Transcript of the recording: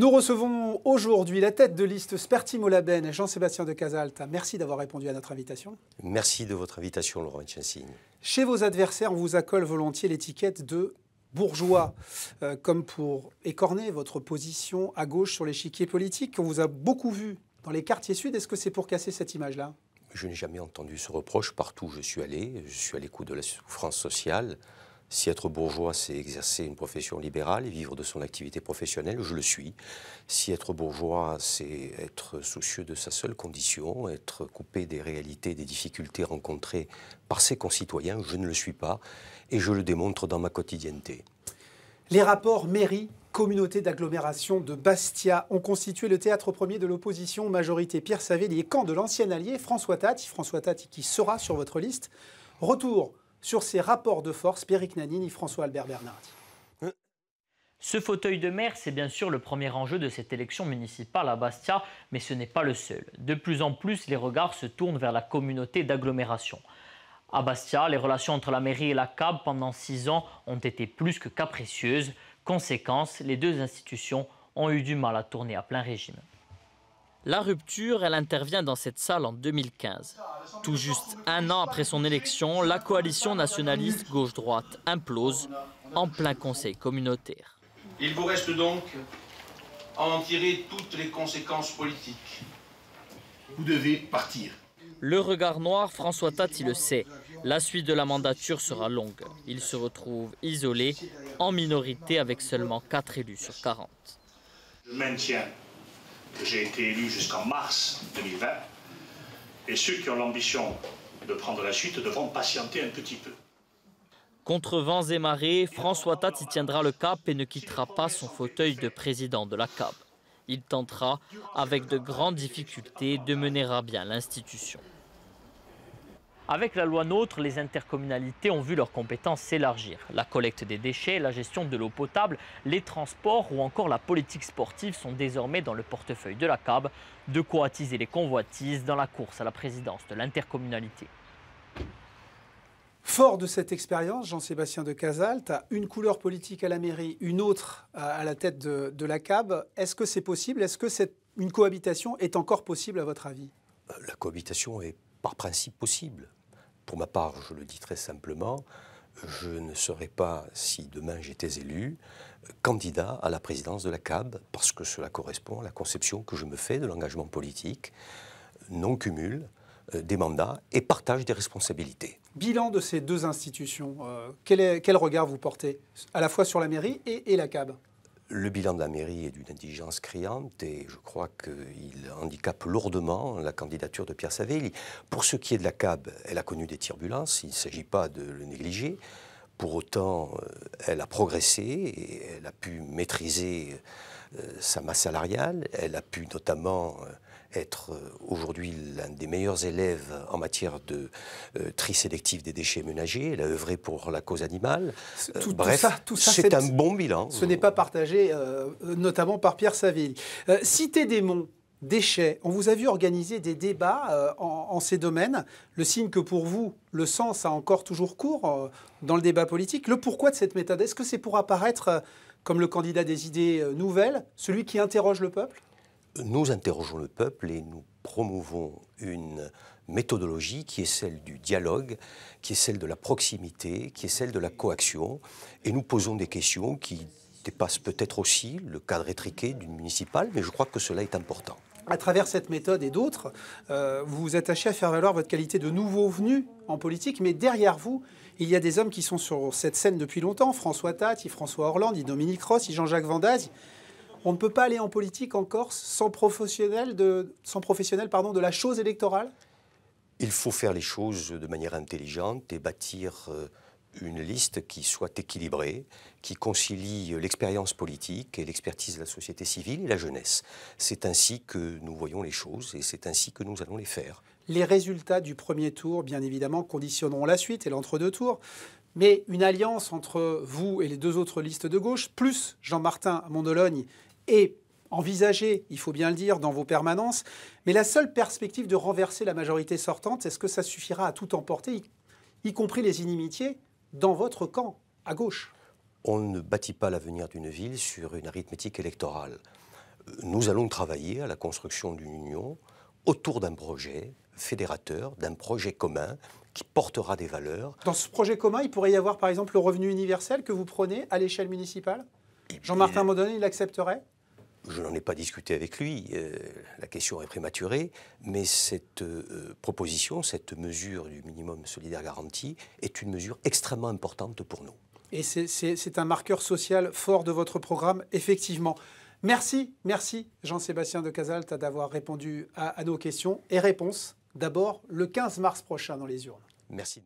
Nous recevons aujourd'hui la tête de liste Sperti Molaben et Jean-Sébastien de Casalta. Merci d'avoir répondu à notre invitation. Merci de votre invitation, Laurent Chassigne. Chez vos adversaires, on vous accole volontiers l'étiquette de bourgeois, euh, comme pour écorner votre position à gauche sur l'échiquier politique. On vous a beaucoup vu dans les quartiers sud. Est-ce que c'est pour casser cette image-là Je n'ai jamais entendu ce reproche. Partout où je suis allé, je suis à l'écoute de la souffrance sociale. Si être bourgeois, c'est exercer une profession libérale et vivre de son activité professionnelle, je le suis. Si être bourgeois, c'est être soucieux de sa seule condition, être coupé des réalités, des difficultés rencontrées par ses concitoyens, je ne le suis pas et je le démontre dans ma quotidienneté. Les rapports mairie communauté d'agglomération de Bastia ont constitué le théâtre premier de l'opposition majorité Pierre Savelli et camp de l'ancien allié François Tati, François Tati qui sera sur votre liste. Retour sur ces rapports de force, Pierrick Nanini et François-Albert Bernard. Ce fauteuil de maire, c'est bien sûr le premier enjeu de cette élection municipale à Bastia, mais ce n'est pas le seul. De plus en plus, les regards se tournent vers la communauté d'agglomération. À Bastia, les relations entre la mairie et la CAB pendant six ans ont été plus que capricieuses. Conséquence, les deux institutions ont eu du mal à tourner à plein régime. La rupture, elle intervient dans cette salle en 2015. Tout juste un an après son élection, la coalition nationaliste gauche-droite implose en plein conseil communautaire. Il vous reste donc à en tirer toutes les conséquences politiques. Vous devez partir. Le regard noir, François Tati le sait. La suite de la mandature sera longue. Il se retrouve isolé, en minorité avec seulement 4 élus sur 40. J'ai été élu jusqu'en mars 2020. Et ceux qui ont l'ambition de prendre la suite devront patienter un petit peu. Contre vents et marées, François Tat tiendra le cap et ne quittera pas son fauteuil de président de la CAB. Il tentera, avec de grandes difficultés, de mener à bien l'institution. Avec la loi NOTRe, les intercommunalités ont vu leurs compétences s'élargir. La collecte des déchets, la gestion de l'eau potable, les transports ou encore la politique sportive sont désormais dans le portefeuille de la CAB, de quoi attiser les convoitises dans la course à la présidence de l'intercommunalité. Fort de cette expérience, Jean-Sébastien de Casal, a une couleur politique à la mairie, une autre à la tête de, la CAB. Est-ce que c'est possible Est-ce que cette, une cohabitation est encore possible à votre avis euh, La cohabitation est par principe possible pour ma part, je le dis très simplement, je ne serai pas, si demain j'étais élu, candidat à la présidence de la CAB, parce que cela correspond à la conception que je me fais de l'engagement politique, non-cumul euh, des mandats et partage des responsabilités. Bilan de ces deux institutions, euh, quel, regard vous portez à la fois sur la mairie et, et la CAB le bilan de la mairie est d'une indigence criante et je crois qu'il handicape lourdement la candidature de Pierre Savelli. Pour ce qui est de la CAB, elle a connu des turbulences, il ne s'agit pas de le négliger. Pour autant, euh, elle a progressé et elle a pu maîtriser euh, sa masse salariale, elle a pu notamment euh, être euh, aujourd'hui l'un des meilleurs élèves en matière de euh, tri sélectif des déchets ménagers. Elle a œuvré pour la cause animale. Euh, bref, tout c'est un bon bilan. Ce n'est pas partagé, notamment par Pierre Saville. Cité des Monts, déchets. On vous a vu organiser des débats en, ces domaines. Le signe que pour vous, le sens a encore toujours cours dans le débat politique. Le pourquoi de cette méthode Est-ce que c'est pour apparaître comme le candidat des idées nouvelles, celui qui interroge le peuple nous interrogeons le peuple et nous promouvons une méthodologie qui est celle du dialogue, qui est celle de la proximité, qui est celle de la coaction, et nous posons des questions qui dépassent peut-être aussi le cadre étriqué d'une municipale, mais je crois que cela est important. À travers cette méthode et d'autres, euh, vous vous attachez à faire valoir votre qualité de nouveau venu en politique, mais derrière vous, il y a des hommes qui sont sur cette scène depuis longtemps, François Tati, François Hollande, Dominique Ross, Jean-Jacques Vandaz, on ne peut pas aller en politique en Corse sans professionnel de, sans professionnel, pardon, de la chose électorale Il faut faire les choses de manière intelligente et bâtir euh, une liste qui soit équilibrée, qui concilie euh, l'expérience politique et l'expertise de la société civile et la jeunesse. C'est ainsi que nous voyons les choses et c'est ainsi que nous allons les faire. Les résultats du premier tour, bien évidemment, conditionneront la suite et l'entre-deux tours. Mais une alliance entre vous et les deux autres listes de gauche, plus Jean-Martin Mondologne, est envisagée, il faut bien le dire, dans vos permanences. Mais la seule perspective de renverser la majorité sortante, est-ce que ça suffira à tout emporter, y compris les inimitiés, dans votre camp, à gauche On ne bâtit pas l'avenir d'une ville sur une arithmétique électorale. Nous allons travailler à la construction d'une union autour d'un projet fédérateur, d'un projet commun qui portera des valeurs. Dans ce projet commun, il pourrait y avoir par exemple le revenu universel que vous prenez à l'échelle municipale Jean-Martin Modonnet, il l'accepterait je n'en ai pas discuté avec lui, euh, la question est prématurée, mais cette euh, proposition, cette mesure du minimum solidaire garanti est une mesure extrêmement importante pour nous. Et c'est un marqueur social fort de votre programme, effectivement. Merci, merci Jean-Sébastien de Casalta, d'avoir répondu à nos questions et réponses d'abord le 15 mars prochain dans les urnes. Merci